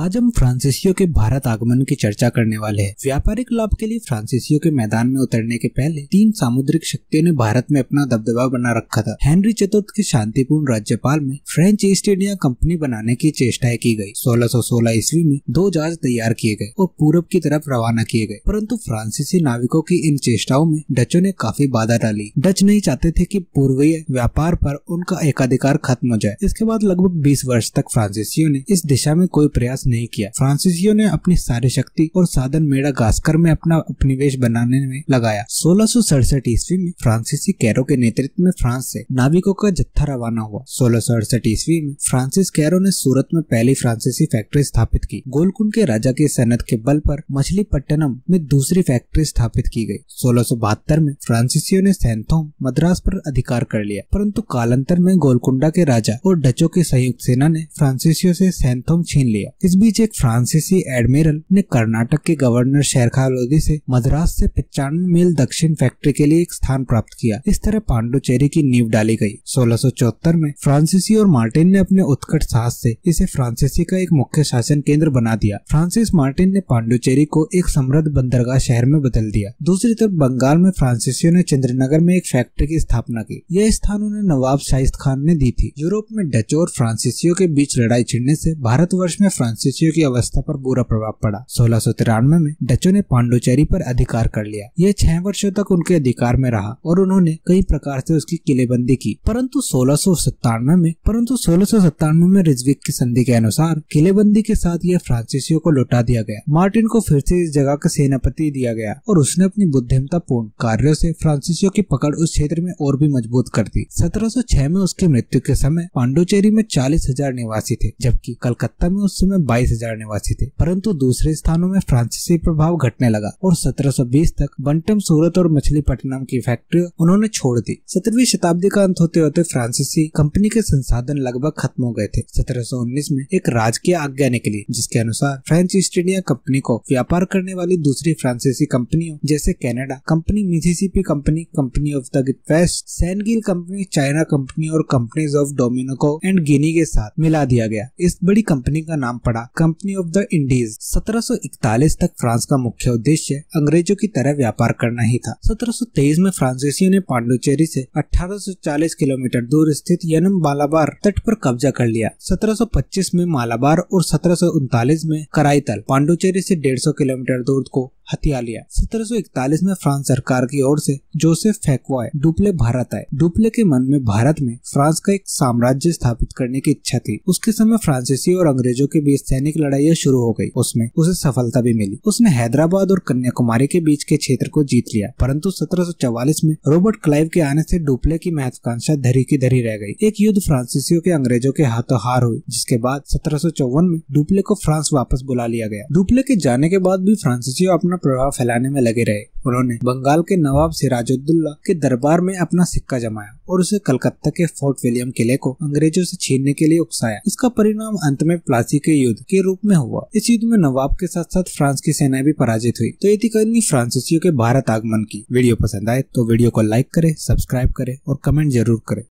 आज हम फ्रांसिसियो के भारत आगमन की चर्चा करने वाले हैं। व्यापारिक लाभ के लिए फ्रांसिसियो के मैदान में उतरने के पहले तीन सामुद्रिक शक्तियों ने भारत में अपना दबदबा बना रखा था हेनरी चतुर्थ के शांतिपूर्ण राज्यपाल में फ्रेंच ईस्ट इंडिया कंपनी बनाने की चेष्टाएं की गई 1616 ईस्वी में दो जहाज तैयार किए गए और पूरब की तरफ रवाना किए गए परन्तु फ्रांसीसी नाविकों की इन चेष्टाओं में डचों ने काफी बाधा डाली डच नहीं चाहते थे की पूर्वीय व्यापार आरोप उनका एकाधिकार खत्म हो जाए इसके बाद लगभग बीस वर्ष तक फ्रांसीसियों ने इस दिशा में कोई प्रयास नहीं किया फ्रांसिसियो ने अपनी सारी शक्ति और साधन मेड़ा गास्कर में अपना उपनिवेश बनाने में लगाया सोलह ईस्वी में फ्रांसिसी कैरो के नेतृत्व में फ्रांस से नाविकों का जत्था रवाना हुआ सोलह ईस्वी में फ्रांसिस कैरो ने सूरत में पहली फ्रांसीसी फैक्ट्री स्थापित की गोलकुंड के राजा की सनत के बल पर पट्टनम में दूसरी फैक्ट्री स्थापित की गई सोलह में फ्रांसिसियो ने सैंथोम मद्रास पर अधिकार कर लिया परंतु कालांतर में गोलकुंडा के राजा और डचों की संयुक्त सेना ने फ्रांसिसियो से सैंथोम छीन लिया इस इस बीच एक फ्रांसीसी एडमिरल ने कर्नाटक के गवर्नर शेरखा लोधी से मद्रास से पचानवे मील दक्षिण फैक्ट्री के लिए एक स्थान प्राप्त किया इस तरह पांडुचेरी की नींव डाली गई सोलह में फ्रांसीसी और मार्टिन ने अपने उत्कट साहस से इसे फ्रांसीसी का एक मुख्य शासन केंद्र बना दिया फ्रांसिस मार्टिन ने पांडुचेरी को एक समृद्ध बंदरगाह शहर में बदल दिया दूसरी तरफ बंगाल में फ्रांसीसियों ने चंद्रनगर में एक फैक्ट्री की स्थापना की यह स्थान उन्हें नवाब शाहिद खान ने दी थी यूरोप में डच और फ्रांसीसियों के बीच लड़ाई छिड़ने ऐसी भारत में फ्रांसी राजसियों की अवस्था पर बुरा प्रभाव पड़ा सोलह में डचो ने पांडुचेरी पर अधिकार कर लिया यह छह वर्षों तक उनके अधिकार में रहा और उन्होंने कई प्रकार से उसकी किलेबंदी की परंतु सोलह में परंतु सोलह में रिजविक की संधि के अनुसार किलेबंदी के साथ यह फ्रांसीसियों को लौटा दिया गया मार्टिन को फिर से इस जगह का सेनापति दिया गया और उसने अपनी बुद्धिमता पूर्ण कार्यो ऐसी फ्रांसीसियों की पकड़ उस क्षेत्र में और भी मजबूत कर दी छह में उसकी मृत्यु के समय पांडुचेरी में चालीस हजार निवासी थे जबकि कलकत्ता में उस समय बाईस हजार निवासी थे परंतु दूसरे स्थानों में फ्रांसीसी प्रभाव घटने लगा और 1720 तक बंटम सूरत और मछलीपट्टनम की फैक्ट्री उन्होंने छोड़ दी सत्रहवीं शताब्दी का अंत होते होते फ्रांसीसी कंपनी के संसाधन लगभग खत्म हो गए थे 1719 में एक राजकीय आज्ञा निकली जिसके अनुसार फ्रेंच ईस्ट इंडिया कंपनी को व्यापार करने वाली दूसरी फ्रांसीसी कंपनियों जैसे Canada company Mississippi company company of the West Senegal company China company और कंपनीज ऑफ डोमिनोको एंड गिनी के साथ मिला दिया गया इस बड़ी कंपनी का नाम पड़ा कंपनी ऑफ द इंडीज 1741 तक फ्रांस का मुख्य उद्देश्य अंग्रेजों की तरह व्यापार करना ही था 1723 में फ्रांसीसियों ने पांडुचेरी से 1840 किलोमीटर दूर स्थित यनम मालाबार तट पर कब्जा कर लिया 1725 में मालाबार और सत्रह में कराईतल पांडुचेरी से डेढ़ किलोमीटर दूर को हथिया लिया सत्रह में फ्रांस सरकार की ओर से जोसेफ फेकवाय डुप्ले भारत आए डुप्ले के मन में भारत में फ्रांस का एक साम्राज्य स्थापित करने की इच्छा थी उसके समय फ्रांसीसी और अंग्रेजों के बीच सैनिक लड़ाइया शुरू हो गई उसमें उसे सफलता भी मिली उसने हैदराबाद और कन्याकुमारी के बीच के क्षेत्र को जीत लिया परंतु सत्रह में रॉबर्ट क्लाइव के आने ऐसी डुप्ले की महत्वाकांक्षा धरी की धरी रह गई एक युद्ध फ्रांसीसियों के अंग्रेजों के हाथों हार हुई जिसके बाद सत्रह में डुप्ले को फ्रांस वापस बुला लिया गया डुप्ले के जाने के बाद भी फ्रांसीसियों अपना अपना प्रभाव फैलाने में लगे रहे उन्होंने बंगाल के नवाब सिराजुद्दुल्ला के दरबार में अपना सिक्का जमाया और उसे कलकत्ता के फोर्ट विलियम किले को अंग्रेजों से छीनने के लिए उकसाया इसका परिणाम अंत में प्लासी के युद्ध के रूप में हुआ इस युद्ध में नवाब के साथ साथ फ्रांस की सेना भी पराजित हुई तो यदि कहीं फ्रांसीसियों के भारत आगमन की वीडियो पसंद आए तो वीडियो को लाइक करे सब्सक्राइब करे और कमेंट जरूर करे